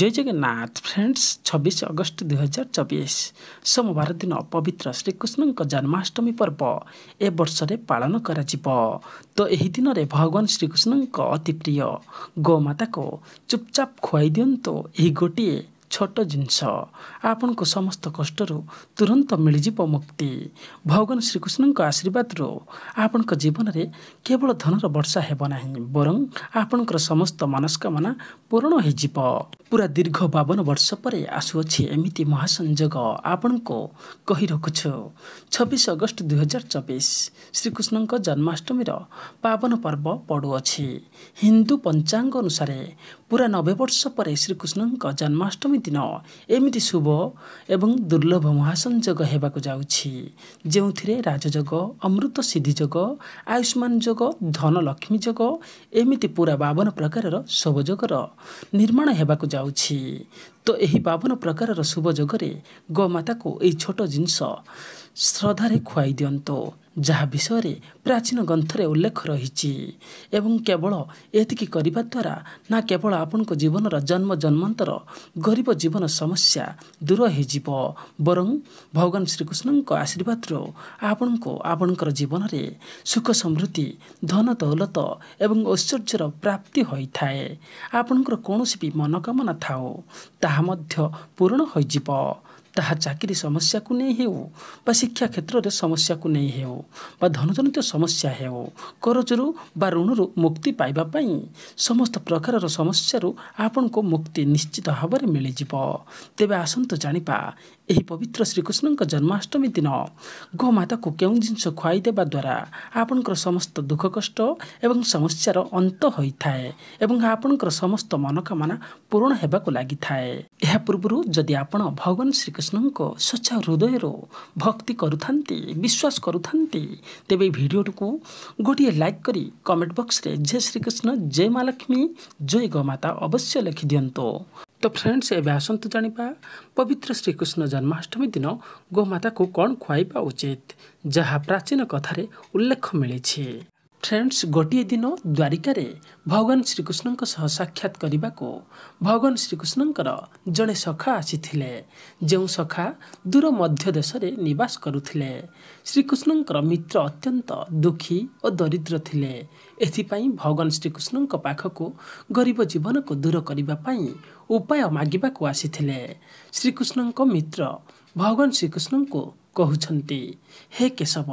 ଜୟ Jagannath friends ଛବିଶ August ଦୁଇ ହଜାର ଚବିଶ ସୋମବାର ଦିନ ପବିତ୍ର ଶ୍ରୀକୃଷ୍ଣଙ୍କ ଜନ୍ମାଷ୍ଟମୀ ପର୍ବ ଏ ବର୍ଷରେ ପାଳନ କରାଯିବ ତ ଏହି ଦିନରେ ଭଗବାନ ଶ୍ରୀକୃଷ୍ଣଙ୍କ ଅତି ପ୍ରିୟ ଗୋମାତାକୁ ଚୁପଚାପ ଖୁଆଇ ଦିଅନ୍ତୁ ଏହି ଗୋଟିଏ ଛୋଟ ଜିନିଷ ଆପଣଙ୍କ ସମସ୍ତ କଷ୍ଟରୁ ତୁରନ୍ତ ମିଳିଯିବ ମୁକ୍ତି ଭଗବାନ ଶ୍ରୀକୃଷ୍ଣଙ୍କ ଆଶୀର୍ବାଦରୁ ଆପଣଙ୍କ ଜୀବନରେ କେବଳ ଧନର ବର୍ଷା ହେବ ନାହିଁ ବରଂ ଆପଣଙ୍କର ସମସ୍ତ ମନସ୍କାମନା ପୂରଣ ହୋଇଯିବ ପୁରା ଦୀର୍ଘ ବାବନ ବର୍ଷ ପରେ ଆସୁଅଛି ଏମିତି ମହାସଂଯୋଗ ଆପଣଙ୍କୁ କହି ରଖୁଛୁ ଛବିଶ ଅଗଷ୍ଟ ଦୁଇହଜାର ଚବିଶ ଶ୍ରୀକୃଷ୍ଣଙ୍କ ଜନ୍ମାଷ୍ଟମୀର ପାବନ ପର୍ବ ପଡ଼ୁଅଛି ହିନ୍ଦୁ ପଞ୍ଚାଙ୍ଗ ଅନୁସାରେ ପୁରା ନବେ ବର୍ଷ ପରେ ଶ୍ରୀକୃଷ୍ଣଙ୍କ ଜନ୍ମାଷ୍ଟମୀ ଏମିତି ନ ଏମିତି ଶୁଭ ଏବଂ ଦୁର୍ଲଭ ମହାସଂଯୋଗ ହେବାକୁ ଯାଉଛି ଯେଉଁଥିରେ ରାଜଯୋଗ ଅମୃତ ସିଦ୍ଧି ଯୋଗ ଆୟୁଷ୍ମାନ ଯୋଗ ଧନଲକ୍ଷ୍ମୀ ଯୋଗ ଏମିତି ପୁରା ବାବନ ପ୍ରକାରର ଶୁଭ ଯୋଗର ନିର୍ମାଣ ହେବାକୁ ଯାଉଛି ତ ଏହି ବାବନ ପ୍ରକାରର ଶୁଭ ଯୋଗରେ ଗୋମାତାକୁ ଏହି ଛୋଟ ଜିନିଷ ଶ୍ରଦ୍ଧାରେ ଖୁଆଇ ଦିଅନ୍ତୁ ଯାହା ବିଷୟରେ ପ୍ରାଚୀନ ଗ୍ରନ୍ଥରେ ଉଲ୍ଲେଖ ରହିଛି ଏବଂ କେବଳ ଏତିକି କରିବା ଦ୍ୱାରା ନା କେବଳ ଆପଣଙ୍କ ଜୀବନର ଜନ୍ମ ଜନ୍ମାନ୍ତର ଗରିବ ଜୀବନ ସମସ୍ୟା ଦୂର ହୋଇଯିବ ବରଂ ଭଗବାନ ଶ୍ରୀକୃଷ୍ଣଙ୍କ ଆଶୀର୍ବାଦରୁ ଆପଣଙ୍କୁ ଆପଣଙ୍କର ଜୀବନରେ ସୁଖ ସମୃଦ୍ଧି ଧନ ଦୌଲତ ଏବଂ ଐଶ୍ୱର୍ଯ୍ୟର ପ୍ରାପ୍ତି ହୋଇଥାଏ ଆପଣଙ୍କର କୌଣସି ବି ମନୋକାମନା ଥାଉ ତାହା ମଧ୍ୟ ପୂରଣ ହୋଇଯିବ ତାହା ଚାକିରି ସମସ୍ୟାକୁ ନେଇ ହେଉ ବା ଶିକ୍ଷା କ୍ଷେତ୍ରରେ ସମସ୍ୟାକୁ ନେଇ ହେଉ ବା ଧନଜନିତ ସମସ୍ୟା ହେଉ କରଜରୁ ବା ଋଣରୁ ମୁକ୍ତି ପାଇବା ପାଇଁ ସମସ୍ତ ପ୍ରକାରର ସମସ୍ୟାରୁ ଆପଣଙ୍କୁ ମୁକ୍ତି ନିଶ୍ଚିତ ଭାବରେ ମିଳିଯିବ ତେବେ ଆସନ୍ତୁ ଜାଣିବା ଏହି ପବିତ୍ର ଶ୍ରୀକୃଷ୍ଣଙ୍କ ଜନ୍ମାଷ୍ଟମୀ ଦିନ ଗୋମାତାକୁ କେଉଁ ଜିନିଷ ଖୁଆଇ ଦେବା ଦ୍ୱାରା ଆପଣଙ୍କର ସମସ୍ତ ଦୁଃଖ କଷ୍ଟ ଏବଂ ସମସ୍ୟାର ଅନ୍ତ ହୋଇଥାଏ ଏବଂ ଆପଣଙ୍କର ସମସ୍ତ ମନୋକାମନା ପୂରଣ ହେବାକୁ ଲାଗିଥାଏ ଏହା ପୂର୍ବରୁ ଯଦି ଆପଣ ଭଗବାନ ଶ୍ରୀକୃଷ୍ଣ ଶ୍ରୀକୃଷ୍ଣଙ୍କ ସ୍ୱଚ୍ଛ ହୃଦୟରୁ ଭକ୍ତି କରୁଥାନ୍ତି ବିଶ୍ୱାସ କରୁଥାନ୍ତି ତେବେ ଏହି ଭିଡ଼ିଓଟିକୁ ଗୋଟିଏ ଲାଇକ୍ କରି କମେଣ୍ଟ ବକ୍ସରେ ଜୟ ଶ୍ରୀକୃଷ୍ଣ ଜୟ ମା ଲକ୍ଷ୍ମୀ ଜୟ ଗୋମାତା ଅବଶ୍ୟ ଲେଖିଦିଅନ୍ତୁ ତ ଫ୍ରେଣ୍ଡସ୍ ଏବେ ଆସନ୍ତୁ ଜାଣିବା ପବିତ୍ର ଶ୍ରୀକୃଷ୍ଣ ଜନ୍ମାଷ୍ଟମୀ ଦିନ ଗୋମାତାକୁ କ'ଣ ଖୁଆଇବା ଉଚିତ ଯାହା ପ୍ରାଚୀନ କଥାରେ ଉଲ୍ଲେଖ ମିଳିଛି ଫ୍ରେଣ୍ଡସ୍ ଗୋଟିଏ ଦିନ ଦ୍ୱାରିକାରେ ଭଗବାନ ଶ୍ରୀକୃଷ୍ଣଙ୍କ ସହ ସାକ୍ଷାତ କରିବାକୁ ଭଗବାନ ଶ୍ରୀକୃଷ୍ଣଙ୍କର ଜଣେ ସଖା ଆସିଥିଲେ ଯେଉଁ ସଖା ଦୂର ମଧ୍ୟ ଦେଶରେ ନିବାସ କରୁଥିଲେ ଶ୍ରୀକୃଷ୍ଣଙ୍କର ମିତ୍ର ଅତ୍ୟନ୍ତ ଦୁଃଖୀ ଓ ଦରିଦ୍ର ଥିଲେ ଏଥିପାଇଁ ଭଗବାନ ଶ୍ରୀକୃଷ୍ଣଙ୍କ ପାଖକୁ ଗରିବ ଜୀବନକୁ ଦୂର କରିବା ପାଇଁ ଉପାୟ ମାଗିବାକୁ ଆସିଥିଲେ ଶ୍ରୀକୃଷ୍ଣଙ୍କ ମିତ୍ର ଭଗବାନ ଶ୍ରୀକୃଷ୍ଣଙ୍କୁ କହୁଛନ୍ତି ହେ କେଶବ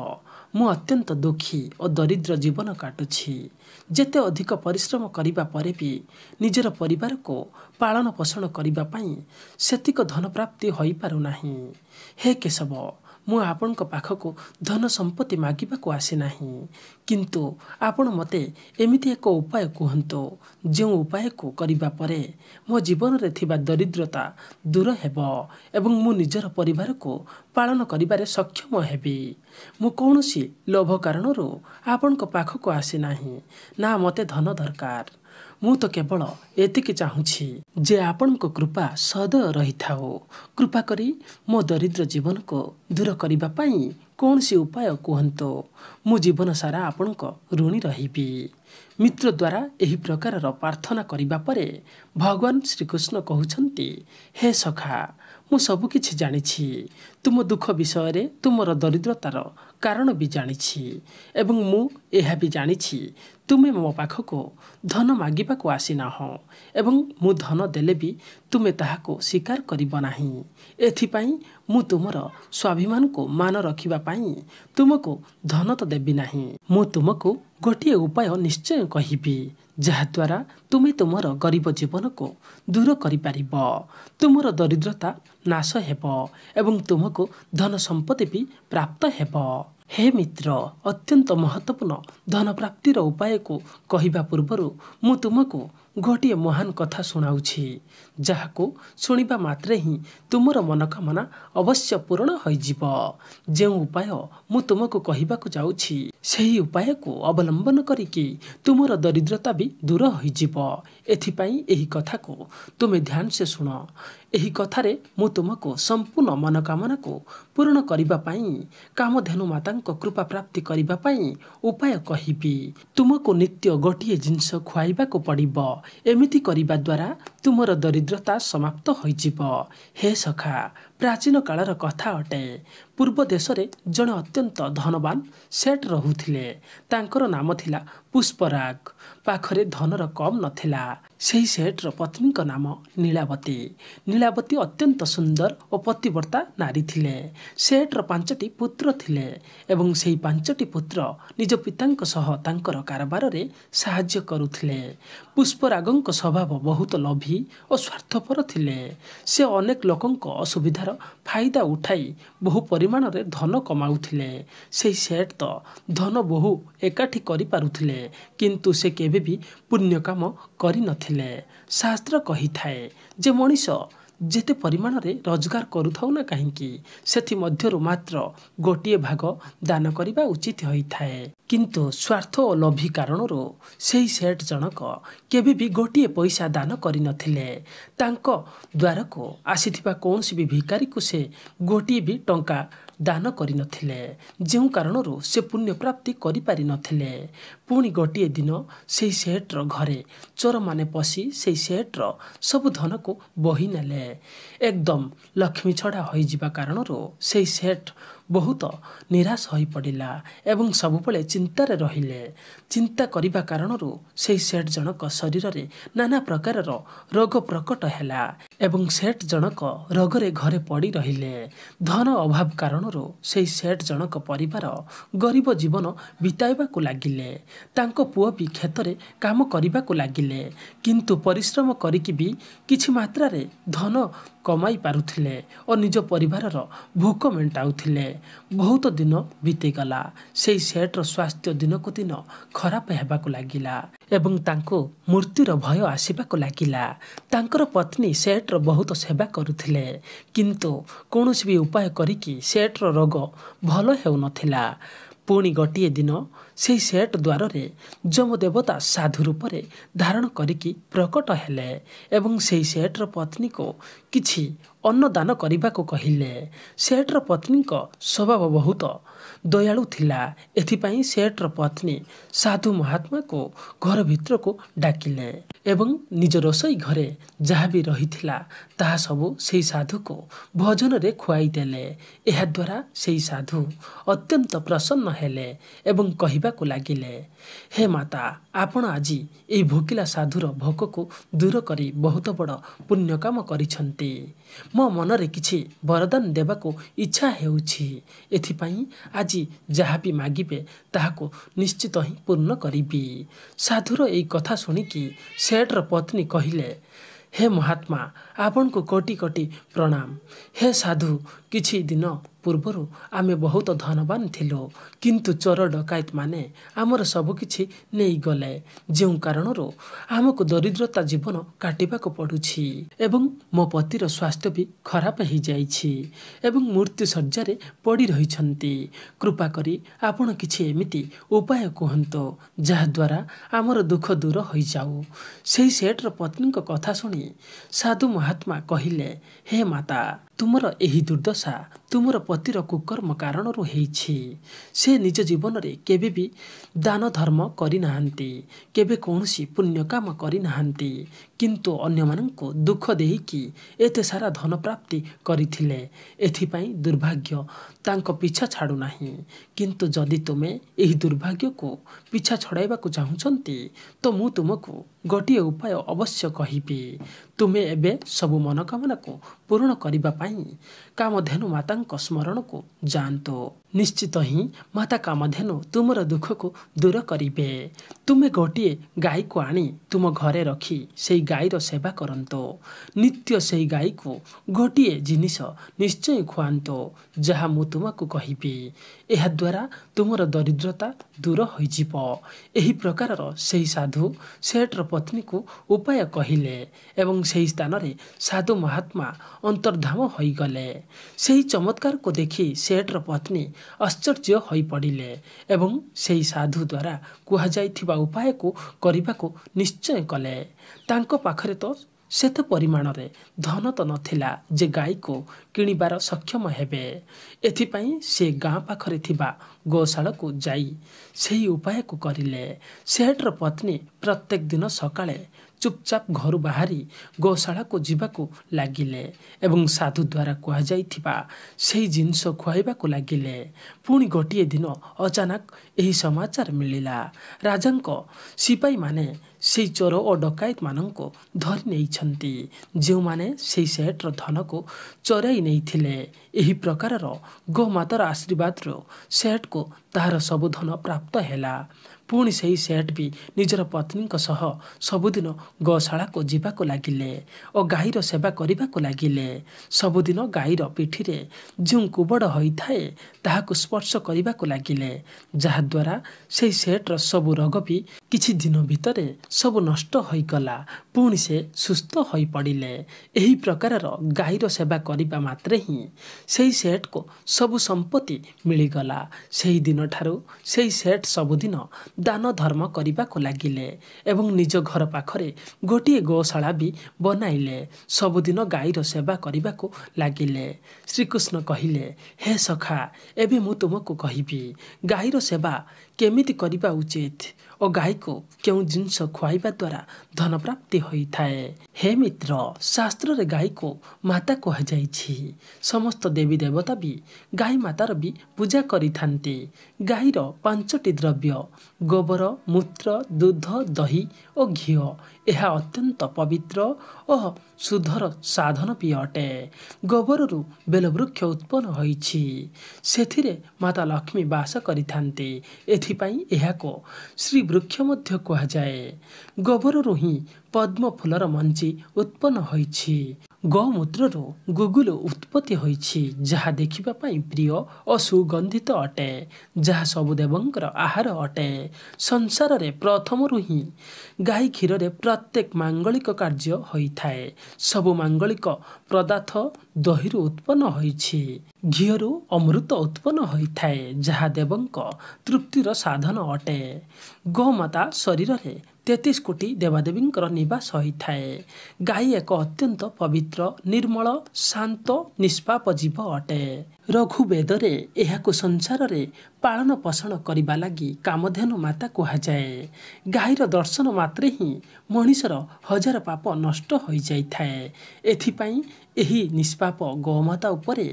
ମୁଁ ଅତ୍ୟନ୍ତ ଦୁଃଖୀ ଓ ଦରିଦ୍ର ଜୀବନ କାଟୁଛି ଯେତେ ଅଧିକ ପରିଶ୍ରମ କରିବା ପରେ ବି ନିଜର ପରିବାରକୁ ପାଳନ ପୋଷଣ କରିବା ପାଇଁ ସେତିକି ଧନପ୍ରାପ୍ତି ହୋଇପାରୁନାହିଁ ହେ କେଶବ ମୁଁ ଆପଣଙ୍କ ପାଖକୁ ଧନ ସମ୍ପତ୍ତି ମାଗିବାକୁ ଆସିନାହିଁ କିନ୍ତୁ ଆପଣ ମୋତେ ଏମିତି ଏକ ଉପାୟ କୁହନ୍ତୁ ଯେଉଁ ଉପାୟକୁ କରିବା ପରେ ମୋ ଜୀବନରେ ଥିବା ଦରିଦ୍ରତା ଦୂର ହେବ ଏବଂ ମୁଁ ନିଜର ପରିବାରକୁ ପାଳନ କରିବାରେ ସକ୍ଷମ ହେବି ମୁଁ କୌଣସି ଲୋଭ କାରଣରୁ ଆପଣଙ୍କ ପାଖକୁ ଆସିନାହିଁ ନା ମୋତେ ଧନ ଦରକାର ମୁଁ ତ କେବଳ ଏତିକି ଚାହୁଁଛି ଯେ ଆପଣଙ୍କ କୃପା ସଦୟ ରହିଥାଉ କୃପା କରି ମୋ ଦରିଦ୍ର ଜୀବନକୁ ଦୂର କରିବା ପାଇଁ କୌଣସି ଉପାୟ କୁହନ୍ତୁ ମୁଁ ଜୀବନ ସାରା ଆପଣଙ୍କ ଋଣୀ ରହିବି ମିତ୍ର ଦ୍ୱାରା ଏହି ପ୍ରକାରର ପ୍ରାର୍ଥନା କରିବା ପରେ ଭଗବାନ ଶ୍ରୀକୃଷ୍ଣ କହୁଛନ୍ତି ହେ ସଖା ମୁଁ ସବୁ କିଛି ଜାଣିଛି ତୁମ ଦୁଃଖ ବିଷୟରେ ତୁମର ଦରିଦ୍ରତାର କାରଣ ବି ଜାଣିଛି ଏବଂ ମୁଁ ଏହା ବି ଜାଣିଛି ତୁମେ ମୋ ପାଖକୁ ଧନ ମାଗିବାକୁ ଆସିନାହ ଏବଂ ମୁଁ ଧନ ଦେଲେ ବି ତୁମେ ତାହାକୁ ସ୍ୱୀକାର କରିବ ନାହିଁ ଏଥିପାଇଁ ମୁଁ ତୁମର ସ୍ୱାଭିମାନକୁ ମାନ ରଖିବା ପାଇଁ ତୁମକୁ ଧନ ତ ଦେବି ନାହିଁ ମୁଁ ତୁମକୁ ଗୋଟିଏ ଉପାୟ ନିଶ୍ଚୟ କହିବି ଯାହାଦ୍ୱାରା ତୁମେ ତୁମର ଗରିବ ଜୀବନକୁ ଦୂର କରିପାରିବ ତୁମର ଦରିଦ୍ରତା ନାଶ ହେବ ଏବଂ ତୁମକୁ ଧନ ସମ୍ପତ୍ତି ବି ପ୍ରାପ୍ତ ହେବ ହେ ମିତ୍ର ଅତ୍ୟନ୍ତ ମହତ୍ଵପୂର୍ଣ୍ଣ ଧନ ପ୍ରାପ୍ତିର ଉପାୟକୁ କହିବା ପୂର୍ବରୁ ମୁଁ ତୁମକୁ ଗୋଟିଏ ମହାନ କଥା ଶୁଣାଉଛି ଯାହାକୁ ଶୁଣିବା ମାତ୍ରେ ହିଁ ତୁମର ମନୋକାମନା ଅବଶ୍ୟ ପୂରଣ ହୋଇଯିବ ଯେଉଁ ଉପାୟ ମୁଁ ତୁମକୁ କହିବାକୁ ଯାଉଛି ସେହି ଉପାୟକୁ ଅବଲମ୍ବନ କରିକି ତୁମର ଦରିଦ୍ରତା ବି ଦୂର ହୋଇଯିବ ଏଥିପାଇଁ ଏହି କଥାକୁ ତୁମେ ଧ୍ୟାନ ସେ ଶୁଣ ଏହି କଥାରେ ମୁଁ ତୁମକୁ ସମ୍ପୂର୍ଣ୍ଣ ମନୋକାମନାକୁ ପୂରଣ କରିବା ପାଇଁ କାମଧେନୁ ମାତାଙ୍କ କୃପା ପ୍ରାପ୍ତି କରିବା ପାଇଁ ଉପାୟ କହିବି ତୁମକୁ ନିତ୍ୟ ଗୋଟିଏ ଜିନିଷ ଖୁଆଇବାକୁ ପଡ଼ିବ ଏମିତି କରିବା ଦ୍ୱାରା ତୁମର ଦରିଦ୍ରତା ସମାପ୍ତ ହୋଇଯିବ ହେ ସଖା ପ୍ରାଚୀନ କାଳର କଥା ଅଟେ ପୂର୍ବ ଦେଶରେ ଜଣେ ଅତ୍ୟନ୍ତ ଧନବାନ ସେଟ୍ ରହୁଥିଲେ ତାଙ୍କର ନାମ ଥିଲା ପୁଷ୍ପରାଗ ପାଖରେ ଧନର କମ୍ ନଥିଲା ସେହି ସେଟ୍ର ପତ୍ନୀଙ୍କ ନାମ ନୀଳାବତୀ ନୀଳାବତୀ ଅତ୍ୟନ୍ତ ସୁନ୍ଦର ଓ ପତିବର୍ତ୍ତା ନାରୀ ଥିଲେ ସେଟ୍ର ପାଞ୍ଚଟି ପୁତ୍ର ଥିଲେ ଏବଂ ସେହି ପାଞ୍ଚଟି ପୁତ୍ର ନିଜ ପିତାଙ୍କ ସହ ତାଙ୍କର କାରବାରରେ ସାହାଯ୍ୟ କରୁଥିଲେ ପୁଷ୍ପରାଗଙ୍କ ସ୍ୱଭାବ ବହୁତ ଲଭି ଓ ସ୍ୱାର୍ଥପର ଥିଲେ ସେ ଅନେକ ଲୋକଙ୍କ ଅସୁବିଧାର ଫାଇଦା ଉଠାଇ ବହୁ ପରିମାଣରେ ଧନ କମାଉଥିଲେ ସେହି ସେଟ୍ ତ ଧନ ବହୁ ଏକାଠି କରିପାରୁଥିଲେ କିନ୍ତୁ ସେ କେବେ ବି ପୁଣ୍ୟ କାମ କରିନଥିଲେ ଥିଲେ ଶାସ୍ତ୍ର କହିଥାଏ ଯେ ମଣିଷ ଯେତେ ପରିମାଣରେ ରୋଜଗାର କରୁଥାଉ ନା କାହିଁକି ସେଥିମଧ୍ୟରୁ ମାତ୍ର ଗୋଟିଏ ଭାଗ ଦାନ କରିବା ଉଚିତ ହୋଇଥାଏ କିନ୍ତୁ ସ୍ୱାର୍ଥ ଓ ଲୋଭି କାରଣରୁ ସେହି ସେଟ୍ ଜଣକ କେବେ ବି ଗୋଟିଏ ପଇସା ଦାନ କରିନଥିଲେ ତାଙ୍କ ଦ୍ୱାରକୁ ଆସିଥିବା କୌଣସି ବି ଭିକାରୀକୁ ସେ ଗୋଟିଏ ବି ଟଙ୍କା ଦାନ କରିନଥିଲେ ଯେଉଁ କାରଣରୁ ସେ ପୁଣ୍ୟ ପ୍ରାପ୍ତି କରିପାରିନଥିଲେ ପୁଣି ଗୋଟିଏ ଦିନ ସେହି ସେଟ୍ର ଘରେ ଚୋରମାନେ ପଶି ସେହି ସେଟ୍ର ସବୁ ଧନକୁ ବହି ନେଲେ ଏକଦମ ଲକ୍ଷ୍ମୀ ଛଡ଼ା ହୋଇଯିବା କାରଣରୁ ସେହି ସେଟ୍ ବହୁତ ନିରାଶ ହୋଇପଡ଼ିଲା ଏବଂ ସବୁବେଳେ ଚିନ୍ତାରେ ରହିଲେ ଚିନ୍ତା କରିବା କାରଣରୁ ସେହି ସେଠ ଜଣକ ଶରୀରରେ ନାନା ପ୍ରକାରର ରୋଗ ପ୍ରକଟ ହେଲା ଏବଂ ସେଠ ଜଣକ ରୋଗରେ ଘରେ ପଡ଼ି ରହିଲେ ଧନ ଅଭାବ କାରଣରୁ ସେହି ସେଠ ଜଣକ ପରିବାର ଗରିବ ଜୀବନ ବିତାଇବାକୁ ଲାଗିଲେ ତାଙ୍କ ପୁଅ ବି କ୍ଷେତରେ କାମ କରିବାକୁ ଲାଗିଲେ କିନ୍ତୁ ପରିଶ୍ରମ କରିକି ବି କିଛି ମାତ୍ରାରେ ଧନ କମାଇ ପାରୁଥିଲେ ଓ ନିଜ ପରିବାରର ଭୋକ ମେଣ୍ଟାଉଥିଲେ ବହୁତ ଦିନ ବିତିଗଲା ସେହି ସେଟ୍ର ସ୍ୱାସ୍ଥ୍ୟ ଦିନକୁ ଦିନ ଖରାପ ହେବାକୁ ଲାଗିଲା ଏବଂ ତାଙ୍କୁ ମୃତ୍ୟୁର ଭୟ ଆସିବାକୁ ଲାଗିଲା ତାଙ୍କର ପତ୍ନୀ ସେଟ୍ର ବହୁତ ସେବା କରୁଥିଲେ କିନ୍ତୁ କୌଣସି ବି ଉପାୟ କରିକି ସେଟ୍ର ରୋଗ ଭଲ ହେଉନଥିଲା ପୁଣି ଗୋଟିଏ ଦିନ ସେହି ସେଟ୍ ଦ୍ୱାରରେ ଯମଦେବତା ସାଧୁ ରୂପରେ ଧାରଣ କରିକି ପ୍ରକଟ ହେଲେ ଏବଂ ସେହି ସେଟ୍ର ପତ୍ନୀକୁ କିଛି ଅନ୍ନଦାନ କରିବାକୁ କହିଲେ ସେଟ୍ର ପତ୍ନୀଙ୍କ ସ୍ୱଭାବ ବହୁତ ଦୟାଳୁ ଥିଲା ଏଥିପାଇଁ ସେଠର ପତ୍ନୀ ସାଧୁ ମହାତ୍ମାକୁ ଘର ଭିତରକୁ ଡାକିଲେ ଏବଂ ନିଜ ରୋଷେଇ ଘରେ ଯାହା ବି ରହିଥିଲା ତାହା ସବୁ ସେହି ସାଧୁକୁ ଭୋଜନରେ ଖୁଆଇ ଦେଲେ ଏହାଦ୍ୱାରା ସେହି ସାଧୁ ଅତ୍ୟନ୍ତ ପ୍ରସନ୍ନ ହେଲେ ଏବଂ କହିବାକୁ ଲାଗିଲେ ହେ ମାତା ଆପଣ ଆଜି ଏହି ଭୋକିଲା ସାଧୁର ଭୋକକୁ ଦୂର କରି ବହୁତ ବଡ଼ ପୁଣ୍ୟ କାମ କରିଛନ୍ତି ମୋ ମନରେ କିଛି ବରଦାନ ଦେବାକୁ ଇଚ୍ଛା ହେଉଛି ଏଥିପାଇଁ ଆଜି ଯାହା ବି ମାଗିବେ ତାହାକୁ ନିଶ୍ଚିତ ହିଁ ପୂର୍ଣ୍ଣ କରିବି ସାଧୁର ଏଇ କଥା ଶୁଣିକି ସେଠର ପତ୍ନୀ କହିଲେ ହେ ମହାତ୍ମା ଆପଣଙ୍କୁ କୋଟି କୋଟି ପ୍ରଣାମ ହେ ସାଧୁ କିଛି ଦିନ ପୂର୍ବରୁ ଆମେ ବହୁତ ଧନବାନ ଥିଲୁ କିନ୍ତୁ ଚୋର ଡକାୟତମାନେ ଆମର ସବୁକିଛି ନେଇଗଲେ ଯେଉଁ କାରଣରୁ ଆମକୁ ଦରିଦ୍ରତା ଜୀବନ କାଟିବାକୁ ପଡ଼ୁଛି ଏବଂ ମୋ ପତିର ସ୍ୱାସ୍ଥ୍ୟ ବି ଖରାପ ହୋଇଯାଇଛି ଏବଂ ମୃତ୍ୟୁ ଶଯ୍ୟାରେ ପଡ଼ି ରହିଛନ୍ତି କୃପା କରି ଆପଣ କିଛି ଏମିତି ଉପାୟ କୁହନ୍ତୁ ଯାହାଦ୍ୱାରା ଆମର ଦୁଃଖ ଦୂର ହୋଇଯାଉ ସେହି ସେଠର ପତ୍ନୀଙ୍କ କଥା ଶୁଣି ସାଧୁ ମହାତ୍ମା କହିଲେ ହେ ମାତା ତୁମର ଏହି ଦୁର୍ଦ୍ଦଶା ତୁମର ପତିର କୁକର୍ମ କାରଣରୁ ହେଇଛି ସେ ନିଜ ଜୀବନରେ କେବେ ବି ଦାନ ଧର୍ମ କରିନାହାନ୍ତି କେବେ କୌଣସି ପୁଣ୍ୟ କାମ କରିନାହାନ୍ତି କିନ୍ତୁ ଅନ୍ୟମାନଙ୍କୁ ଦୁଃଖ ଦେଇକି ଏତେ ସାରା ଧନ ପ୍ରାପ୍ତି କରିଥିଲେ ଏଥିପାଇଁ ଦୁର୍ଭାଗ୍ୟ ତାଙ୍କ ପିଛା ଛାଡ଼ୁନାହିଁ କିନ୍ତୁ ଯଦି ତୁମେ ଏହି ଦୁର୍ଭାଗ୍ୟକୁ ପିଛା ଛଡ଼ାଇବାକୁ ଚାହୁଁଛନ୍ତି ତ ମୁଁ ତୁମକୁ ଗୋଟିଏ ଉପାୟ ଅବଶ୍ୟ କହିବି ତୁମେ ଏବେ ସବୁ ମନୋକାମନାକୁ ପୂରଣ କରିବା ପାଇଁ କାମଧେନୁ ମାତାଙ୍କ ସ୍ମରଣକୁ ଯାଆନ୍ତୁ ନିଶ୍ଚିତ ହିଁ ମାତା କାମଧେନୁ ତୁମର ଦୁଃଖକୁ ଦୂର କରିବେ ତୁମେ ଗୋଟିଏ ଗାଈକୁ ଆଣି ତୁମ ଘରେ ରଖି ସେହି ଗାଈର ସେବା କରନ୍ତୁ ନିତ୍ୟ ସେହି ଗାଈକୁ ଗୋଟିଏ ଜିନିଷ ନିଶ୍ଚୟ ଖୁଆନ୍ତୁ ଯାହା ମୁଁ ତୁମକୁ କହିବି ଏହାଦ୍ୱାରା ତୁମର ଦରିଦ୍ରତା ଦୂର ହୋଇଯିବ ଏହି ପ୍ରକାରର ସେହି ସାଧୁ ସେଠର ପତ୍ନୀକୁ ଉପାୟ କହିଲେ ଏବଂ ସେହି ସ୍ଥାନରେ ସାଧୁ ମହାତ୍ମା ଅନ୍ତର୍ଦ୍ଧାମ ହୋଇଗଲେ ସେହି ଚମତ୍କାରକୁ ଦେଖି ସେଠର ପତ୍ନୀ ଆଶ୍ଚର୍ଯ୍ୟ ହୋଇପଡ଼ିଲେ ଏବଂ ସେହି ସାଧୁ ଦ୍ୱାରା କୁହାଯାଇଥିବା ଉପାୟକୁ କରିବାକୁ ନିଶ୍ଚୟ କଲେ ତାଙ୍କ ପାଖରେ ତ ସେତେ ପରିମାଣରେ ଧନ ତ ନଥିଲା ଯେ ଗାଈକୁ କିଣିବାର ସକ୍ଷମ ହେବେ ଏଥିପାଇଁ ସେ ଗାଁ ପାଖରେ ଥିବା ଗୋଶାଳକୁ ଯାଇ ସେହି ଉପାୟକୁ କରିଲେ ସେଠର ପତ୍ନୀ ପ୍ରତ୍ୟେକ ଦିନ ସକାଳେ चुपचाप घर बाहि गोशालाको जुवा लाग साधुद्वारा कुरा पुणी खुवाइवा दिन अचानक यही समचार मिला सिपाही चोर ओकयत म धरिनै जो सेट र धनको चरै नै प्रकार र गोमा आशीर्वाद रु सेट कुरा सब धन प्राप्त होला ପୁଣି ସେହି ସେଠ ବି ନିଜର ପତ୍ନୀଙ୍କ ସହ ସବୁଦିନ ଗୋଶାଳାକୁ ଯିବାକୁ ଲାଗିଲେ ଓ ଗାଈର ସେବା କରିବାକୁ ଲାଗିଲେ ସବୁଦିନ ଗାଈର ପିଠିରେ ଯେଉଁ କୁବଡ଼ ହୋଇଥାଏ ତାହାକୁ ସ୍ପର୍ଶ କରିବାକୁ ଲାଗିଲେ ଯାହାଦ୍ୱାରା ସେହି ସେଟ୍ର ସବୁ ରୋଗ ବି କିଛି ଦିନ ଭିତରେ ସବୁ ନଷ୍ଟ ହୋଇଗଲା ପୁଣି ସେ ସୁସ୍ଥ ହୋଇପଡ଼ିଲେ ଏହି ପ୍ରକାରର ଗାଈର ସେବା କରିବା ମାତ୍ରେ ହିଁ ସେହି ସେଟ୍କୁ ସବୁ ସମ୍ପତ୍ତି ମିଳିଗଲା ସେହି ଦିନଠାରୁ ସେହି ସେଟ୍ ସବୁଦିନ ଦାନ ଧର୍ମ କରିବାକୁ ଲାଗିଲେ ଏବଂ ନିଜ ଘର ପାଖରେ ଗୋଟିଏ ଗୋଶାଳା ବି ବନାଇଲେ ସବୁଦିନ ଗାଈର ସେବା କରିବାକୁ ଲାଗିଲେ ଶ୍ରୀକୃଷ୍ଣ କହିଲେ ହେ ସଖା ଏବେ ମୁଁ ତୁମକୁ କହିବି ଗାଈର ସେବା କେମିତି କରିବା ଉଚିତ ଓ ଗାଈକୁ କେଉଁ ଜିନିଷ ଖୁଆଇବା ଦ୍ୱାରା ଧନ ପ୍ରାପ୍ତି ହୋଇଥାଏ ହେ ମିତ୍ର ଶାସ୍ତ୍ରରେ ଗାଈକୁ ମାତା କୁହାଯାଇଛି ସମସ୍ତ ଦେବୀ ଦେବତା ବି ଗାଈ ମାତାର ବି ପୂଜା କରିଥାନ୍ତି ଗାଈର ପାଞ୍ଚଟି ଦ୍ରବ୍ୟ ଗୋବର ମୂତ୍ର ଦୁଧ ଦହି ଓ ଘିଅ ଏହା ଅତ୍ୟନ୍ତ ପବିତ୍ର ଓ ସୁଧର ସାଧନ ବି ଅଟେ ଗୋବରରୁ ବେଲବୃକ୍ଷ ଉତ୍ପନ୍ନ ହୋଇଛି ସେଥିରେ ମାତା ଲକ୍ଷ୍ମୀ ବାସ କରିଥାନ୍ତି ଏଥିପାଇଁ ଏହାକୁ ଶ୍ରୀ 브르켜못했고 하자에 거버로로히 ପଦ୍ମ ଫୁଲର ମଞ୍ଜି ଉତ୍ପନ୍ନ ହୋଇଛି ଗୋମୂତ୍ରରୁ ଗୁଗୁଲ ଉତ୍ପତ୍ତି ହୋଇଛି ଯାହା ଦେଖିବା ପାଇଁ ପ୍ରିୟ ଓ ସୁଗନ୍ଧିତ ଅଟେ ଯାହା ସବୁ ଦେବଙ୍କର ଆହାର ଅଟେ ସଂସାରରେ ପ୍ରଥମରୁ ହିଁ ଗାଈ କ୍ଷୀରରେ ପ୍ରତ୍ୟେକ ମାଙ୍ଗଳିକ କାର୍ଯ୍ୟ ହୋଇଥାଏ ସବୁ ମାଙ୍ଗଳିକ ପଦାର୍ଥ ଦହିରୁ ଉତ୍ପନ୍ନ ହୋଇଛି ଘିଅରୁ ଅମୃତ ଉତ୍ପନ୍ନ ହୋଇଥାଏ ଯାହା ଦେବଙ୍କ ତୃପ୍ତିର ସାଧନ ଅଟେ ଗୋମାତା ଶରୀରରେ ତେତିଶ କୋଟି ଦେବାଦେବୀଙ୍କର ନିବାସ ହୋଇଥାଏ ଗାଈ ଏକ ଅତ୍ୟନ୍ତ ପବିତ୍ର ନିର୍ମଳ ଶାନ୍ତ ନିଷ୍ପାପ ଜୀବ ଅଟେ ରଘୁବେଦରେ ଏହାକୁ ସଂସାରରେ ପାଳନ ପୋଷଣ କରିବା ଲାଗି କାମଧେନୁ ମାତା କୁହାଯାଏ ଗାଈର ଦର୍ଶନ ମାତ୍ରେ ହିଁ ମଣିଷର ହଜାର ପାପ ନଷ୍ଟ ହୋଇଯାଇଥାଏ ଏଥିପାଇଁ ଏହି ନିଷ୍ପାପ ଗୋମାତା ଉପରେ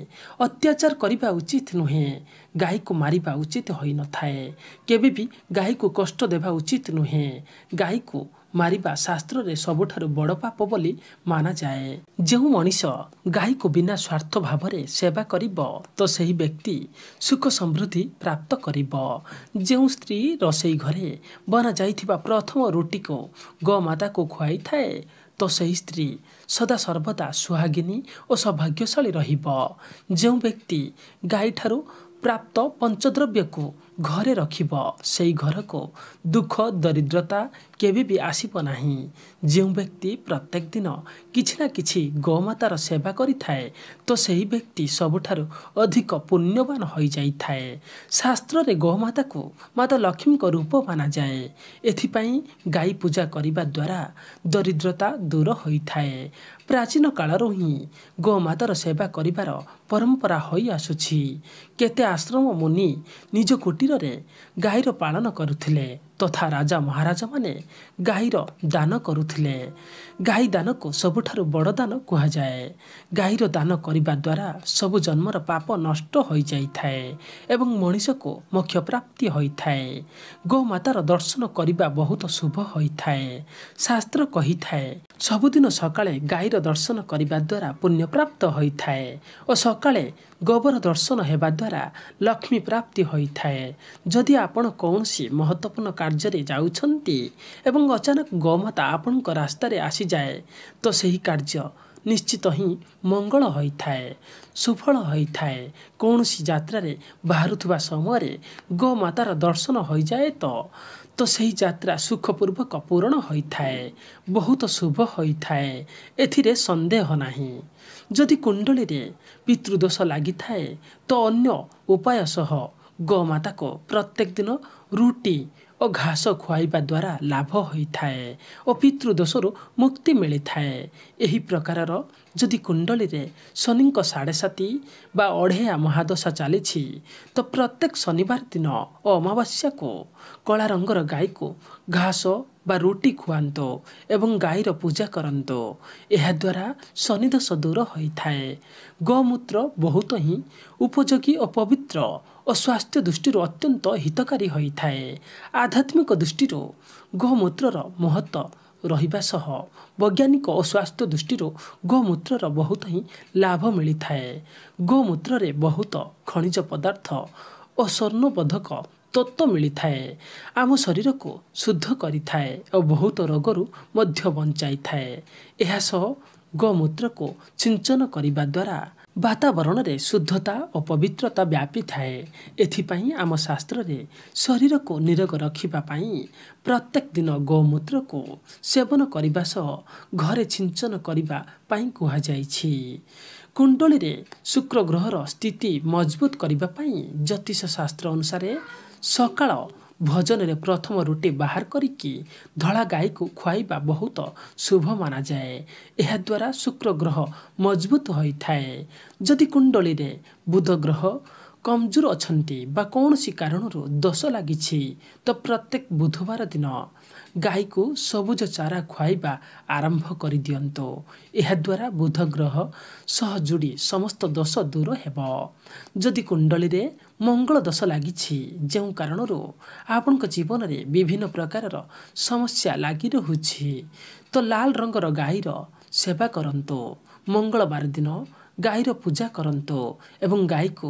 ଅତ୍ୟାଚାର କରିବା ଉଚିତ ନୁହେଁ ଗାଈକୁ ମାରିବା ଉଚିତ ହୋଇନଥାଏ କେବେ ବି ଗାଈକୁ କଷ୍ଟ ଦେବା ଉଚିତ ନୁହେଁ ଗାଈକୁ ମାରିବା ଶାସ୍ତ୍ରରେ ସବୁଠାରୁ ବଡ଼ ପାପ ବୋଲି ମାନାଯାଏ ଯେଉଁ ମଣିଷ ଗାଈକୁ ବିନା ସ୍ୱାର୍ଥ ଭାବରେ ସେବା କରିବ ତ ସେହି ବ୍ୟକ୍ତି ସୁଖ ସମୃଦ୍ଧି ପ୍ରାପ୍ତ କରିବ ଯେଉଁ ସ୍ତ୍ରୀ ରୋଷେଇ ଘରେ ବନାଯାଇଥିବା ପ୍ରଥମ ରୁଟିକୁ ଗୋମାତାକୁ ଖୁଆଇଥାଏ ତ ସେହି ସ୍ତ୍ରୀ ସଦାସର୍ବଦା ସୁହାଗିନୀ ଓ ସୌଭାଗ୍ୟଶାଳୀ ରହିବ ଯେଉଁ ବ୍ୟକ୍ତି ଗାଈଠାରୁ ପ୍ରାପ୍ତ ପଞ୍ଚଦ୍ରବ୍ୟକୁ ଘରେ ରଖିବ ସେହି ଘରକୁ ଦୁଃଖ ଦରିଦ୍ରତା କେବେ ବି ଆସିବ ନାହିଁ ଯେଉଁ ବ୍ୟକ୍ତି ପ୍ରତ୍ୟେକ ଦିନ କିଛି ନା କିଛି ଗୋମାତାର ସେବା କରିଥାଏ ତ ସେହି ବ୍ୟକ୍ତି ସବୁଠାରୁ ଅଧିକ ପୁଣ୍ୟବାନ ହୋଇଯାଇଥାଏ ଶାସ୍ତ୍ରରେ ଗୋମାତାକୁ ମାତା ଲକ୍ଷ୍ମୀଙ୍କ ରୂପ ମାନାଯାଏ ଏଥିପାଇଁ ଗାଈ ପୂଜା କରିବା ଦ୍ୱାରା ଦରିଦ୍ରତା ଦୂର ହୋଇଥାଏ ପ୍ରାଚୀନ କାଳରୁ ହିଁ ଗୋମାତାର ସେବା କରିବାର ପରମ୍ପରା ହୋଇଆସୁଛି କେତେ ଆଶ୍ରମ ମୁନି ନିଜ କୁଟୀରରେ ଗାଈର ପାଳନ କରୁଥିଲେ ତଥା ରାଜା ମହାରାଜାମାନେ ଗାଈର ଦାନ କରୁଥିଲେ ଗାଈ ଦାନକୁ ସବୁଠାରୁ ବଡ଼ ଦାନ କୁହାଯାଏ ଗାଈର ଦାନ କରିବା ଦ୍ୱାରା ସବୁ ଜନ୍ମର ପାପ ନଷ୍ଟ ହୋଇଯାଇଥାଏ ଏବଂ ମଣିଷକୁ ମୋକ୍ଷ ପ୍ରାପ୍ତି ହୋଇଥାଏ ଗୋମାତାର ଦର୍ଶନ କରିବା ବହୁତ ଶୁଭ ହୋଇଥାଏ ଶାସ୍ତ୍ର କହିଥାଏ ସବୁଦିନ ସକାଳେ ଗାଈର ଦର୍ଶନ କରିବା ଦ୍ୱାରା ପୁଣ୍ୟ ପ୍ରାପ୍ତ ହୋଇଥାଏ ଓ ସକାଳେ ଗୋବର ଦର୍ଶନ ହେବା ଦ୍ୱାରା ଲକ୍ଷ୍ମୀ ପ୍ରାପ୍ତି ହୋଇଥାଏ ଯଦି ଆପଣ କୌଣସି ମହତ୍ତ୍ୱପୂର୍ଣ୍ଣ କାର୍ଯ୍ୟରେ ଯାଉଛନ୍ତି ଏବଂ ଅଚାନକ ଗୋମାତା ଆପଣଙ୍କ ରାସ୍ତାରେ ଆସିଯାଏ ତ ସେହି କାର୍ଯ୍ୟ ନିଶ୍ଚିତ ହିଁ ମଙ୍ଗଳ ହୋଇଥାଏ ସୁଫଳ ହୋଇଥାଏ କୌଣସି ଯାତ୍ରାରେ ବାହାରୁଥିବା ସମୟରେ ଗୋମାତାର ଦର୍ଶନ ହୋଇଯାଏ ତ ତ ସେହି ଯାତ୍ରା ସୁଖପୂର୍ବକ ପୂରଣ ହୋଇଥାଏ ବହୁତ ଶୁଭ ହୋଇଥାଏ ଏଥିରେ ସନ୍ଦେହ ନାହିଁ ଯଦି କୁଣ୍ଡଳୀରେ ପିତୃଦୋଷ ଲାଗିଥାଏ ତ ଅନ୍ୟ ଉପାୟ ସହ ଗୋମାତାକୁ ପ୍ରତ୍ୟେକ ଦିନ ରୁଟି ଓ ଘାସ ଖୁଆଇବା ଦ୍ୱାରା ଲାଭ ହୋଇଥାଏ ଓ ପିତୃଦୋଷରୁ ମୁକ୍ତି ମିଳିଥାଏ ଏହି ପ୍ରକାରର ଯଦି କୁଣ୍ଡଳୀରେ ଶନିଙ୍କ ସାଢ଼େ ସାତି ବା ଅଢ଼େଆ ମହାଦଶା ଚାଲିଛି ତ ପ୍ରତ୍ୟେକ ଶନିବାର ଦିନ ଓ ଅମାବାସ୍ୟାକୁ କଳା ରଙ୍ଗର ଗାଈକୁ ଘାସ ବା ରୁଟି ଖୁଆନ୍ତୁ ଏବଂ ଗାଈର ପୂଜା କରନ୍ତୁ ଏହାଦ୍ୱାରା ଶନିଦୋଷ ଦୂର ହୋଇଥାଏ ଗୋମୂତ୍ର ବହୁତ ହିଁ ଉପଯୋଗୀ ଓ ପବିତ୍ର ଓ ସ୍ୱାସ୍ଥ୍ୟ ଦୃଷ୍ଟିରୁ ଅତ୍ୟନ୍ତ ହିତକାରୀ ହୋଇଥାଏ ଆଧ୍ୟାତ୍ମିକ ଦୃଷ୍ଟିରୁ ଗୋମୂତ୍ରର ମହତ୍ତ୍ୱ ରହିବା ସହ ବୈଜ୍ଞାନିକ ଓ ସ୍ୱାସ୍ଥ୍ୟ ଦୃଷ୍ଟିରୁ ଗୋମୂତ୍ରର ବହୁତ ହିଁ ଲାଭ ମିଳିଥାଏ ଗୋମୂତ୍ରରେ ବହୁତ ଖଣିଜ ପଦାର୍ଥ ଓ ସ୍ୱର୍ଣ୍ଣବୋଧକ ତତ୍ତ୍ୱ ମିଳିଥାଏ ଆମ ଶରୀରକୁ ଶୁଦ୍ଧ କରିଥାଏ ଓ ବହୁତ ରୋଗରୁ ମଧ୍ୟ ବଞ୍ଚାଇଥାଏ ଏହାସହ ଗୋମୂତ୍ରକୁ ସିଞ୍ଚନ କରିବା ଦ୍ୱାରା ବାତାବରଣରେ ଶୁଦ୍ଧତା ଓ ପବିତ୍ରତା ବ୍ୟାପିଥାଏ ଏଥିପାଇଁ ଆମ ଶାସ୍ତ୍ରରେ ଶରୀରକୁ ନିରୋଗ ରଖିବା ପାଇଁ ପ୍ରତ୍ୟେକ ଦିନ ଗୋମୂତ୍ରକୁ ସେବନ କରିବା ସହ ଘରେ ଛିଞ୍ଚନ କରିବା ପାଇଁ କୁହାଯାଇଛି କୁଣ୍ଡଳୀରେ ଶୁକ୍ର ଗ୍ରହର ସ୍ଥିତି ମଜବୁତ କରିବା ପାଇଁ ଜ୍ୟୋତିଷ ଶାସ୍ତ୍ର ଅନୁସାରେ ସକାଳ ଭୋଜନରେ ପ୍ରଥମ ରୁଟି ବାହାର କରିକି ଧଳା ଗାଈକୁ ଖୁଆଇବା ବହୁତ ଶୁଭ ମାନାଯାଏ ଏହାଦ୍ୱାରା ଶୁକ୍ର ଗ୍ରହ ମଜବୁତ ହୋଇଥାଏ ଯଦି କୁଣ୍ଡଳୀରେ ବୁଧ ଗ୍ରହ କମଜୋର ଅଛନ୍ତି ବା କୌଣସି କାରଣରୁ ଦୋଷ ଲାଗିଛି ତ ପ୍ରତ୍ୟେକ ବୁଧବାର ଦିନ ଗାଈକୁ ସବୁଜ ଚାରା ଖୁଆଇବା ଆରମ୍ଭ କରିଦିଅନ୍ତୁ ଏହାଦ୍ୱାରା ବୁଧ ଗ୍ରହ ସହ ଯୋଡ଼ି ସମସ୍ତ ଦୋଷ ଦୂର ହେବ ଯଦି କୁଣ୍ଡଳୀରେ ମଙ୍ଗଳ ଦୋଷ ଲାଗିଛି ଯେଉଁ କାରଣରୁ ଆପଣଙ୍କ ଜୀବନରେ ବିଭିନ୍ନ ପ୍ରକାରର ସମସ୍ୟା ଲାଗି ରହୁଛି ତ ଲାଲ ରଙ୍ଗର ଗାଈର ସେବା କରନ୍ତୁ ମଙ୍ଗଳବାର ଦିନ ଗାଈର ପୂଜା କରନ୍ତୁ ଏବଂ ଗାଈକୁ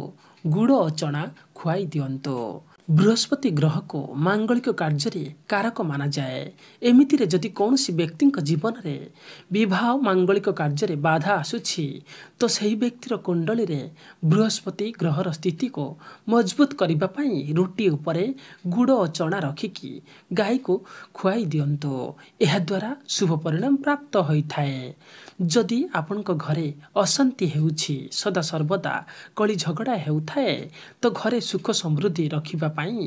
ଗୁଡ଼ ଚଣା ଖୁଆଇ ଦିଅନ୍ତୁ ବୃହସ୍ପତି ଗ୍ରହକୁ ମାଙ୍ଗଳିକ କାର୍ଯ୍ୟରେ କାରକ ମାନାଯାଏ ଏମିତିରେ ଯଦି କୌଣସି ବ୍ୟକ୍ତିଙ୍କ ଜୀବନରେ ବିବାହ ମାଙ୍ଗଳିକ କାର୍ଯ୍ୟରେ ବାଧା ଆସୁଛି ତ ସେହି ବ୍ୟକ୍ତିର କୁଣ୍ଡଳୀରେ ବୃହସ୍ପତି ଗ୍ରହର ସ୍ଥିତିକୁ ମଜବୁତ କରିବା ପାଇଁ ରୁଟି ଉପରେ ଗୁଡ଼ ଓ ଚଣା ରଖିକି ଗାଈକୁ ଖୁଆଇ ଦିଅନ୍ତୁ ଏହାଦ୍ୱାରା ଶୁଭ ପରିଣାମ ପ୍ରାପ୍ତ ହୋଇଥାଏ ଯଦି ଆପଣଙ୍କ ଘରେ ଅଶାନ୍ତି ହେଉଛି ସଦାସର୍ବଦା କଳି ଝଗଡ଼ା ହେଉଥାଏ ତ ଘରେ ସୁଖ ସମୃଦ୍ଧି ରଖିବା ପାଇଁ ପାଇଁ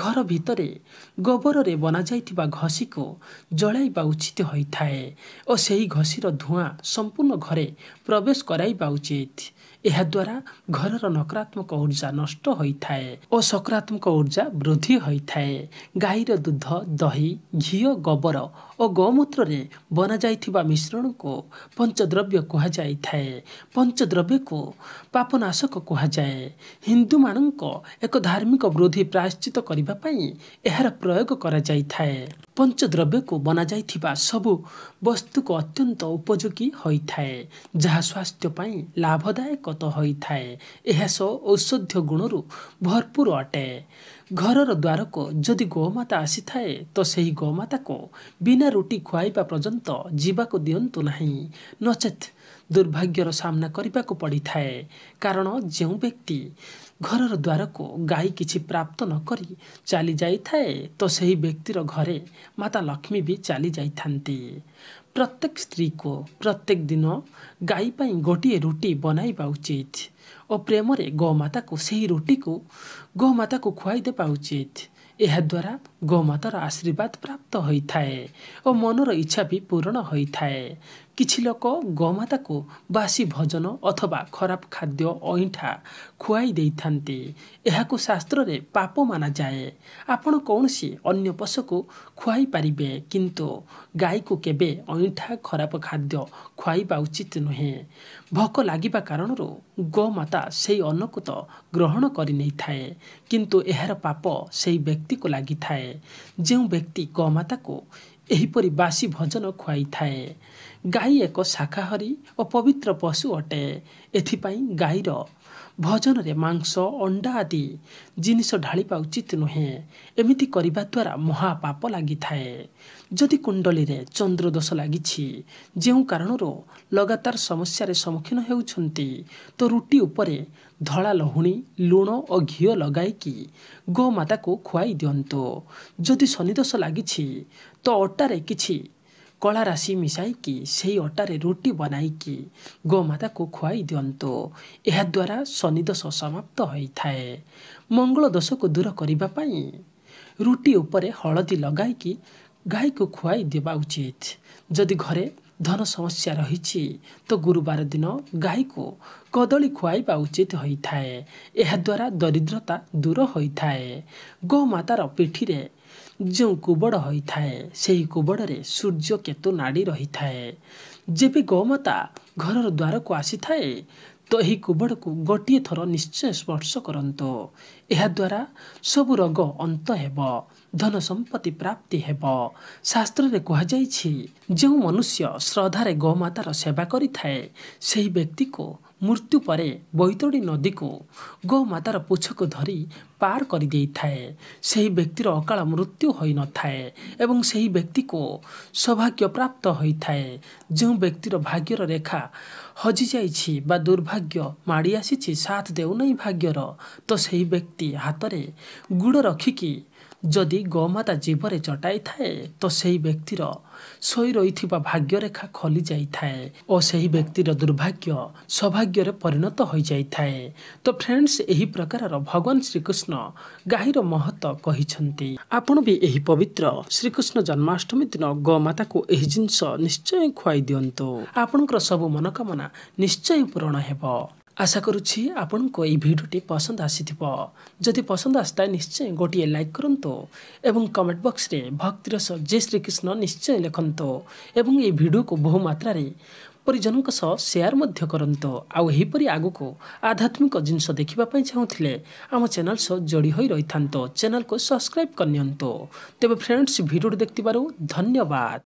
ଘର ଭିତରେ ଗୋବରରେ ବନାଯାଇଥିବା ଘଷିକୁ ଜଳାଇବା ଉଚିତ ହୋଇଥାଏ ଓ ସେହି ଘଷିର ଧୂଆଁ ସମ୍ପୂର୍ଣ୍ଣ ଘରେ ପ୍ରବେଶ କରାଇବା ଉଚିତ ଏହାଦ୍ୱାରା ଘରର ନକାରାତ୍ମକ ଉର୍ଜା ନଷ୍ଟ ହୋଇଥାଏ ଓ ସକାରାତ୍ମକ ଉର୍ଜା ବୃଦ୍ଧି ହୋଇଥାଏ ଗାଈର ଦୁଧ ଦହି ଘିଅ ଗୋବର ଓ ଗୋମୂତ୍ରରେ ବନାଯାଇଥିବା ମିଶ୍ରଣକୁ ପଞ୍ଚଦ୍ରବ୍ୟ କୁହାଯାଇଥାଏ ପଞ୍ଚଦ୍ରବ୍ୟକୁ ପାପନାଶକ କୁହାଯାଏ ହିନ୍ଦୁମାନଙ୍କ ଏକ ଧାର୍ମିକ ବୃଦ୍ଧି ପ୍ରାୟଶ୍ଚିତ କରିବା ପାଇଁ ଏହାର ପ୍ରୟୋଗ କରାଯାଇଥାଏ ପଞ୍ଚଦ୍ରବ୍ୟକୁ ବନାଯାଇଥିବା ସବୁ ବସ୍ତୁକୁ ଅତ୍ୟନ୍ତ ଉପଯୋଗୀ ହୋଇଥାଏ ଯାହା ସ୍ୱାସ୍ଥ୍ୟ ପାଇଁ ଲାଭଦାୟକ ତ ହୋଇଥାଏ ଏହା ସହ ଔଷଧ୍ୟ ଗୁଣରୁ ଭରପୁର ଅଟେ ଘରର ଦ୍ୱାରକୁ ଯଦି ଗୋମାତା ଆସିଥାଏ ତ ସେହି ଗୋମାତାକୁ ବିନା ରୁଟି ଖୁଆଇବା ପର୍ଯ୍ୟନ୍ତ ଯିବାକୁ ଦିଅନ୍ତୁ ନାହିଁ ନଚେତ୍ ଦୁର୍ଭାଗ୍ୟର ସାମ୍ନା କରିବାକୁ ପଡ଼ିଥାଏ କାରଣ ଯେଉଁ ବ୍ୟକ୍ତି ଘରର ଦ୍ୱାରକୁ ଗାଈ କିଛି ପ୍ରାପ୍ତ ନ କରି ଚାଲି ଯାଇଥାଏ ତ ସେହି ବ୍ୟକ୍ତିର ଘରେ ମାତା ଲକ୍ଷ୍ମୀ ବି ଚାଲି ଯାଇଥାନ୍ତି ପ୍ରତ୍ୟେକ ସ୍ତ୍ରୀକୁ ପ୍ରତ୍ୟେକ ଦିନ ଗାଈ ପାଇଁ ଗୋଟିଏ ରୁଟି ବନାଇବା ଉଚିତ ଓ ପ୍ରେମରେ ଗୋମାତାକୁ ସେହି ରୁଟିକୁ ଗୋମାତାକୁ ଖୁଆଇ ଦେବା ଉଚିତ ଏହାଦ୍ୱାରା ଗୋମାତାର ଆଶୀର୍ବାଦ ପ୍ରାପ୍ତ ହୋଇଥାଏ ଓ ମନର ଇଚ୍ଛା ବି ପୂରଣ ହୋଇଥାଏ କିଛି ଲୋକ ଗୋମାତାକୁ ବାସି ଭୋଜନ ଅଥବା ଖରାପ ଖାଦ୍ୟ ଅଇଁଠା ଖୁଆଇ ଦେଇଥାନ୍ତି ଏହାକୁ ଶାସ୍ତ୍ରରେ ପାପ ମାନାଯାଏ ଆପଣ କୌଣସି ଅନ୍ୟ ପଶୁକୁ ଖୁଆଇ ପାରିବେ କିନ୍ତୁ ଗାଈକୁ କେବେ ଅଇଁଠା ଖରାପ ଖାଦ୍ୟ ଖୁଆଇବା ଉଚିତ ନୁହେଁ ଭୋକ ଲାଗିବା କାରଣରୁ ଗୋମାତା ସେହି ଅନ୍ନକୁ ତ ଗ୍ରହଣ ନେଇଥାଏ କିନ୍ତୁ ଏହାର ପାପ ସେହି ବ୍ୟକ୍ତିକୁ ଲାଗିଥାଏ ଯେଉଁ ବ୍ୟକ୍ତି ଗୋମାତାକୁ ଏହିପରି ବାସି ଭଜନ ଖୁଆଇଥାଏ ଗାଈ ଏକ ଶାକାହାରୀ ଓ ପବିତ୍ର ପଶୁ ଅଟେ ଏଥିପାଇଁ ଗାଈର ଭୋଜନରେ ମାଂସ ଅଣ୍ଡା ଆଦି ଜିନିଷ ଢାଳିବା ଉଚିତ ନୁହେଁ ଏମିତି କରିବା ଦ୍ୱାରା ମହାପାପ ଲାଗିଥାଏ ଯଦି କୁଣ୍ଡଲୀରେ ଚନ୍ଦ୍ରଦୋଷ ଲାଗିଛି ଯେଉଁ କାରଣରୁ ଲଗାତାର ସମସ୍ୟାରେ ସମ୍ମୁଖୀନ ହେଉଛନ୍ତି ତ ରୁଟି ଉପରେ ଧଳା ଲହୁଣୀ ଲୁଣ ଓ ଘିଅ ଲଗାଇକି ଗୋମାତାକୁ ଖୁଆଇ ଦିଅନ୍ତୁ ଯଦି ଶନିଦୋଷ ଲାଗିଛି ତ ଅଟାରେ କିଛି କଳା ରାଶି ମିଶାଇକି ସେହି ଅଟାରେ ରୁଟି ବନାଇକି ଗୋମାତାକୁ ଖୁଆଇ ଦିଅନ୍ତୁ ଏହାଦ୍ୱାରା ଶନିଦୋଷ ସମାପ୍ତ ହୋଇଥାଏ ମଙ୍ଗଳ ଦୋଷକୁ ଦୂର କରିବା ପାଇଁ ରୁଟି ଉପରେ ହଳଦୀ ଲଗାଇକି ଗାଈକୁ ଖୁଆଇ ଦେବା ଉଚିତ ଯଦି ଘରେ ଧନ ସମସ୍ୟା ରହିଛି ତ ଗୁରୁବାର ଦିନ ଗାଈକୁ କଦଳୀ ଖୁଆଇବା ଉଚିତ ହୋଇଥାଏ ଏହାଦ୍ୱାରା ଦରିଦ୍ରତା ଦୂର ହୋଇଥାଏ ଗୋମାତାର ପିଠିରେ ଯେଉଁ କୁବଡ଼ ହୋଇଥାଏ ସେହି କୁବଡ଼ରେ ସୂର୍ଯ୍ୟ କେତୁ ନାଡ଼ି ରହିଥାଏ ଯେବେ ଗୋମାତା ଘରର ଦ୍ୱାରକୁ ଆସିଥାଏ ତ ଏହି କୁବଡ଼କୁ ଗୋଟିଏ ଥର ନିଶ୍ଚୟ ସ୍ପର୍ଶ କରନ୍ତୁ ଏହାଦ୍ୱାରା ସବୁ ରୋଗ ଅନ୍ତ ହେବ ଧନ ସମ୍ପତ୍ତି ପ୍ରାପ୍ତି ହେବ ଶାସ୍ତ୍ରରେ କୁହାଯାଇଛି ଯେଉଁ ମନୁଷ୍ୟ ଶ୍ରଦ୍ଧାରେ ଗୋମାତାର ସେବା କରିଥାଏ ସେହି ବ୍ୟକ୍ତିକୁ ମୃତ୍ୟୁ ପରେ ବୈତଡ଼ି ନଦୀକୁ ଗୋମାତାର ପୁଚ୍ଛକୁ ଧରି ପାର କରିଦେଇଥାଏ ସେହି ବ୍ୟକ୍ତିର ଅକାଳ ମୃତ୍ୟୁ ହୋଇନଥାଏ ଏବଂ ସେହି ବ୍ୟକ୍ତିକୁ ସୌଭାଗ୍ୟପ୍ରାପ୍ତ ହୋଇଥାଏ ଯେଉଁ ବ୍ୟକ୍ତିର ଭାଗ୍ୟର ରେଖା ହଜିଯାଇଛି ବା ଦୁର୍ଭାଗ୍ୟ ମାଡ଼ି ଆସିଛି ସାଥ୍ ଦେଉନାହିଁ ଭାଗ୍ୟର ତ ସେହି ବ୍ୟକ୍ତି ହାତରେ ଗୁଡ଼ ରଖିକି ଯଦି ଗୋମାତା ଜୀବରେ ଚଟାଇଥାଏ ତ ସେହି ବ୍ୟକ୍ତିର ଶୋଇ ରହିଥିବା ଭାଗ୍ୟରେଖା ଖୋଲି ଯାଇଥାଏ ଓ ସେହି ବ୍ୟକ୍ତିର ଦୁର୍ଭାଗ୍ୟ ସୌଭାଗ୍ୟରେ ପରିଣତ ହୋଇଯାଇଥାଏ ତ ଫ୍ରେଣ୍ଡସ୍ ଏହି ପ୍ରକାରର ଭଗବାନ ଶ୍ରୀକୃଷ୍ଣ ଗାଈର ମହତ୍ଵ କହିଛନ୍ତି ଆପଣ ବି ଏହି ପବିତ୍ର ଶ୍ରୀକୃଷ୍ଣ ଜନ୍ମାଷ୍ଟମୀ ଦିନ ଗୋମାତାକୁ ଏହି ଜିନିଷ ନିଶ୍ଚୟ ଖୁଆଇ ଦିଅନ୍ତୁ ଆପଣଙ୍କର ସବୁ ମନୋକାମନା ନିଶ୍ଚୟ ପୂରଣ ହେବ ଆଶା କରୁଛି ଆପଣଙ୍କୁ ଏହି ଭିଡ଼ିଓଟି ପସନ୍ଦ ଆସିଥିବ ଯଦି ପସନ୍ଦ ଆସିଥାଏ ନିଶ୍ଚୟ ଗୋଟିଏ ଲାଇକ୍ କରନ୍ତୁ ଏବଂ କମେଣ୍ଟ ବକ୍ସରେ ଭକ୍ତିରସ ଜେ ଶ୍ରୀକୃଷ୍ଣ ନିଶ୍ଚୟ ଲେଖନ୍ତୁ ଏବଂ ଏହି ଭିଡ଼ିଓକୁ ବହୁ ମାତ୍ରାରେ ପରିଜନଙ୍କ ସହ ସେୟାର ମଧ୍ୟ କରନ୍ତୁ ଆଉ ଏହିପରି ଆଗକୁ ଆଧ୍ୟାତ୍ମିକ ଜିନିଷ ଦେଖିବା ପାଇଁ ଚାହୁଁଥିଲେ ଆମ ଚ୍ୟାନେଲ ସହ ଯୋଡ଼ି ହୋଇ ରହିଥାନ୍ତୁ ଚ୍ୟାନେଲକୁ ସବସ୍କ୍ରାଇବ୍ କରିନିଅନ୍ତୁ ତେବେ ଫ୍ରେଣ୍ଡସ୍ ଭିଡ଼ିଓଟି ଦେଖିଥିବାରୁ ଧନ୍ୟବାଦ